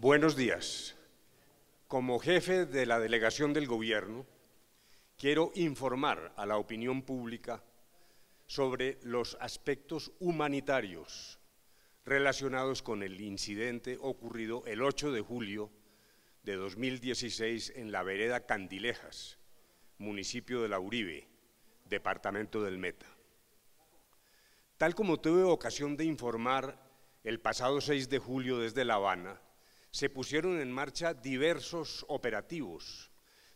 Buenos días. Como jefe de la delegación del gobierno, quiero informar a la opinión pública sobre los aspectos humanitarios relacionados con el incidente ocurrido el 8 de julio de 2016 en la vereda Candilejas, municipio de La Uribe, departamento del Meta. Tal como tuve ocasión de informar el pasado 6 de julio desde La Habana, se pusieron en marcha diversos operativos,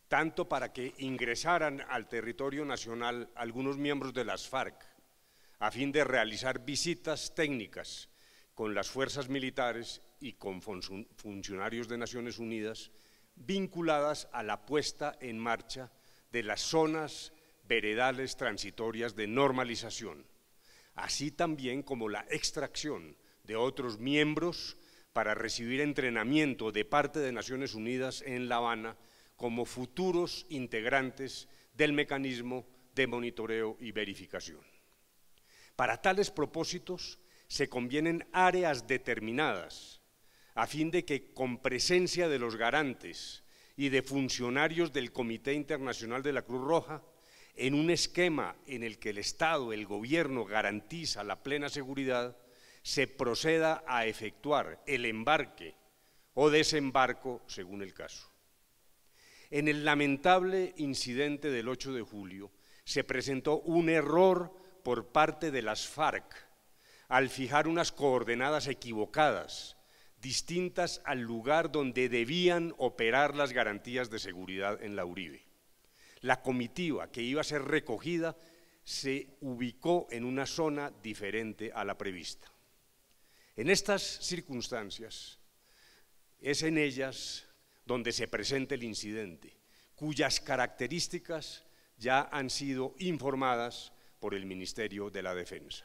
tanto para que ingresaran al territorio nacional algunos miembros de las FARC, a fin de realizar visitas técnicas con las fuerzas militares y con funcionarios de Naciones Unidas vinculadas a la puesta en marcha de las zonas veredales transitorias de normalización, así también como la extracción de otros miembros para recibir entrenamiento de parte de Naciones Unidas en La Habana como futuros integrantes del mecanismo de monitoreo y verificación. Para tales propósitos se convienen áreas determinadas a fin de que con presencia de los garantes y de funcionarios del Comité Internacional de la Cruz Roja, en un esquema en el que el Estado, el gobierno, garantiza la plena seguridad, se proceda a efectuar el embarque o desembarco según el caso. En el lamentable incidente del 8 de julio se presentó un error por parte de las FARC al fijar unas coordenadas equivocadas, distintas al lugar donde debían operar las garantías de seguridad en la Uribe. La comitiva que iba a ser recogida se ubicó en una zona diferente a la prevista. En estas circunstancias es en ellas donde se presenta el incidente, cuyas características ya han sido informadas por el Ministerio de la Defensa.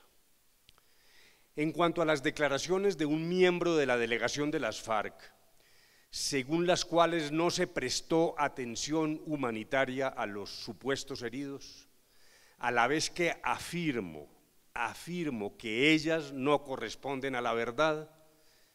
En cuanto a las declaraciones de un miembro de la delegación de las FARC, según las cuales no se prestó atención humanitaria a los supuestos heridos, a la vez que afirmo afirmo que ellas no corresponden a la verdad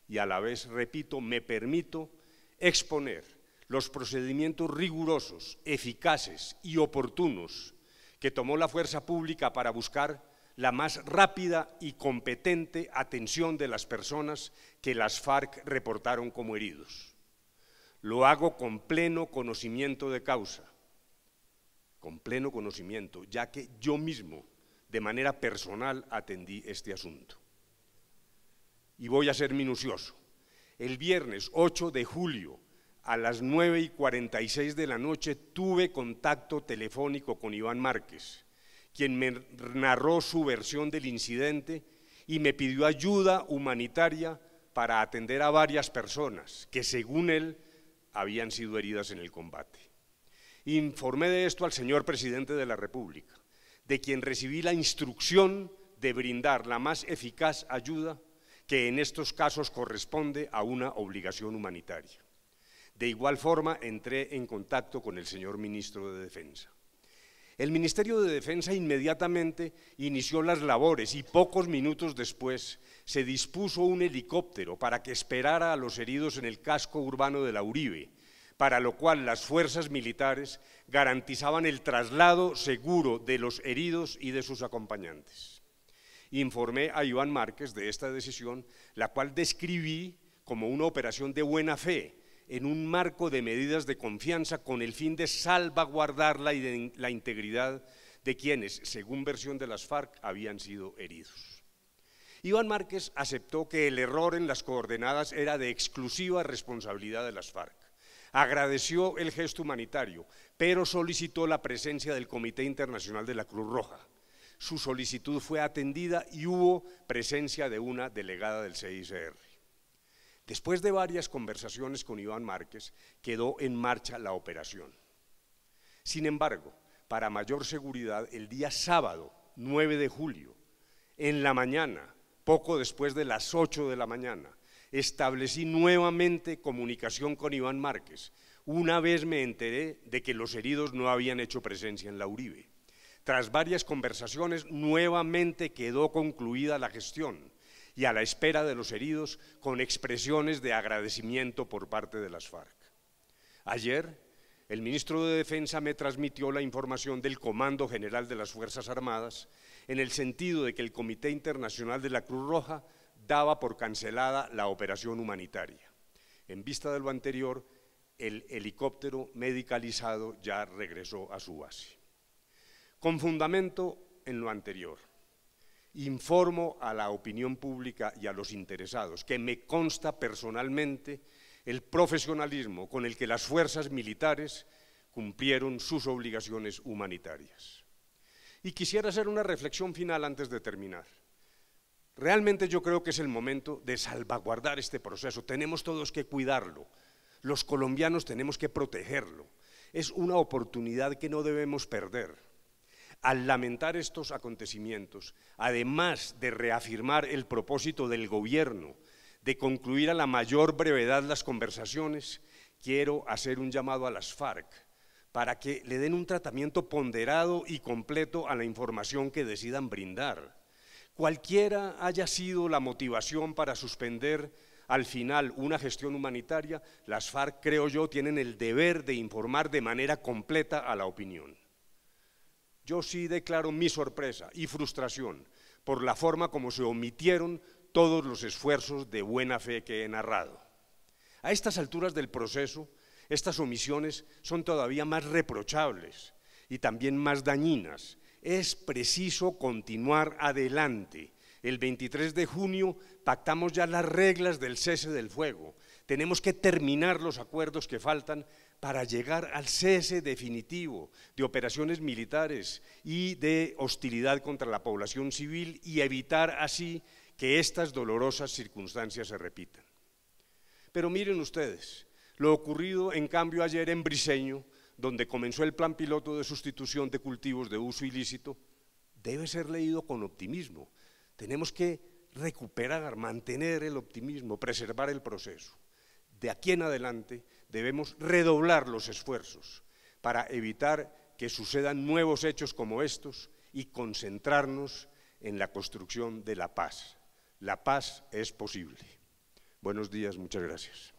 y a la vez, repito, me permito exponer los procedimientos rigurosos, eficaces y oportunos que tomó la fuerza pública para buscar la más rápida y competente atención de las personas que las FARC reportaron como heridos. Lo hago con pleno conocimiento de causa, con pleno conocimiento, ya que yo mismo de manera personal atendí este asunto. Y voy a ser minucioso. El viernes 8 de julio a las 9 y 46 de la noche tuve contacto telefónico con Iván Márquez, quien me narró su versión del incidente y me pidió ayuda humanitaria para atender a varias personas que, según él, habían sido heridas en el combate. Informé de esto al señor presidente de la República de quien recibí la instrucción de brindar la más eficaz ayuda que en estos casos corresponde a una obligación humanitaria. De igual forma, entré en contacto con el señor ministro de Defensa. El Ministerio de Defensa inmediatamente inició las labores y pocos minutos después se dispuso un helicóptero para que esperara a los heridos en el casco urbano de la Uribe, para lo cual las fuerzas militares garantizaban el traslado seguro de los heridos y de sus acompañantes. Informé a Iván Márquez de esta decisión, la cual describí como una operación de buena fe en un marco de medidas de confianza con el fin de salvaguardar la, la integridad de quienes, según versión de las FARC, habían sido heridos. Iván Márquez aceptó que el error en las coordenadas era de exclusiva responsabilidad de las FARC agradeció el gesto humanitario, pero solicitó la presencia del Comité Internacional de la Cruz Roja. Su solicitud fue atendida y hubo presencia de una delegada del CICR. Después de varias conversaciones con Iván Márquez, quedó en marcha la operación. Sin embargo, para mayor seguridad, el día sábado 9 de julio, en la mañana, poco después de las 8 de la mañana, establecí nuevamente comunicación con Iván Márquez. Una vez me enteré de que los heridos no habían hecho presencia en la Uribe. Tras varias conversaciones, nuevamente quedó concluida la gestión y a la espera de los heridos con expresiones de agradecimiento por parte de las FARC. Ayer, el ministro de Defensa me transmitió la información del Comando General de las Fuerzas Armadas en el sentido de que el Comité Internacional de la Cruz Roja daba por cancelada la operación humanitaria. En vista de lo anterior, el helicóptero medicalizado ya regresó a su base. Con fundamento en lo anterior, informo a la opinión pública y a los interesados que me consta personalmente el profesionalismo con el que las fuerzas militares cumplieron sus obligaciones humanitarias. Y quisiera hacer una reflexión final antes de terminar. Realmente yo creo que es el momento de salvaguardar este proceso. Tenemos todos que cuidarlo. Los colombianos tenemos que protegerlo. Es una oportunidad que no debemos perder. Al lamentar estos acontecimientos, además de reafirmar el propósito del gobierno de concluir a la mayor brevedad las conversaciones, quiero hacer un llamado a las FARC para que le den un tratamiento ponderado y completo a la información que decidan brindar Cualquiera haya sido la motivación para suspender al final una gestión humanitaria, las FARC, creo yo, tienen el deber de informar de manera completa a la opinión. Yo sí declaro mi sorpresa y frustración por la forma como se omitieron todos los esfuerzos de buena fe que he narrado. A estas alturas del proceso, estas omisiones son todavía más reprochables y también más dañinas es preciso continuar adelante. El 23 de junio pactamos ya las reglas del cese del fuego. Tenemos que terminar los acuerdos que faltan para llegar al cese definitivo de operaciones militares y de hostilidad contra la población civil y evitar así que estas dolorosas circunstancias se repitan. Pero miren ustedes, lo ocurrido en cambio ayer en Briseño donde comenzó el plan piloto de sustitución de cultivos de uso ilícito, debe ser leído con optimismo. Tenemos que recuperar, mantener el optimismo, preservar el proceso. De aquí en adelante debemos redoblar los esfuerzos para evitar que sucedan nuevos hechos como estos y concentrarnos en la construcción de la paz. La paz es posible. Buenos días, muchas gracias.